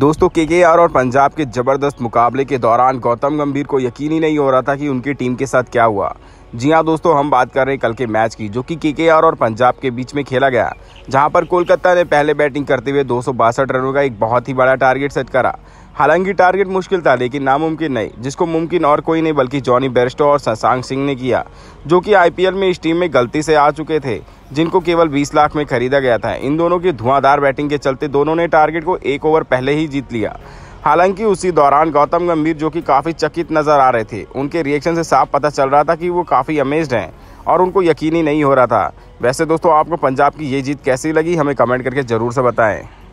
दोस्तों के के और पंजाब के ज़बरदस्त मुकाबले के दौरान गौतम गंभीर को यकीन ही नहीं हो रहा था कि उनकी टीम के साथ क्या हुआ जी हाँ दोस्तों हम बात कर रहे हैं कल के मैच की जो कि केकेआर और पंजाब के बीच में खेला गया जहां पर कोलकाता ने पहले बैटिंग करते हुए दो रनों का एक बहुत ही बड़ा टारगेट सेट करा हालांकि टारगेट मुश्किल था लेकिन नामुमकिन नहीं जिसको मुमकिन और कोई नहीं बल्कि जॉनी बेरस्टो और शशांक सिंह ने किया जो कि आईपीएल में इस टीम में गलती से आ चुके थे जिनको केवल 20 लाख में खरीदा गया था इन दोनों की धुआंधार बैटिंग के चलते दोनों ने टारगेट को एक ओवर पहले ही जीत लिया हालांकि उसी दौरान गौतम गंभीर जो कि काफ़ी चकित नज़र आ रहे थे उनके रिएक्शन से साफ पता चल रहा था कि वो काफ़ी अमेज्ड हैं और उनको यकीन ही नहीं हो रहा था वैसे दोस्तों आपको पंजाब की ये जीत कैसी लगी हमें कमेंट करके ज़रूर से बताएँ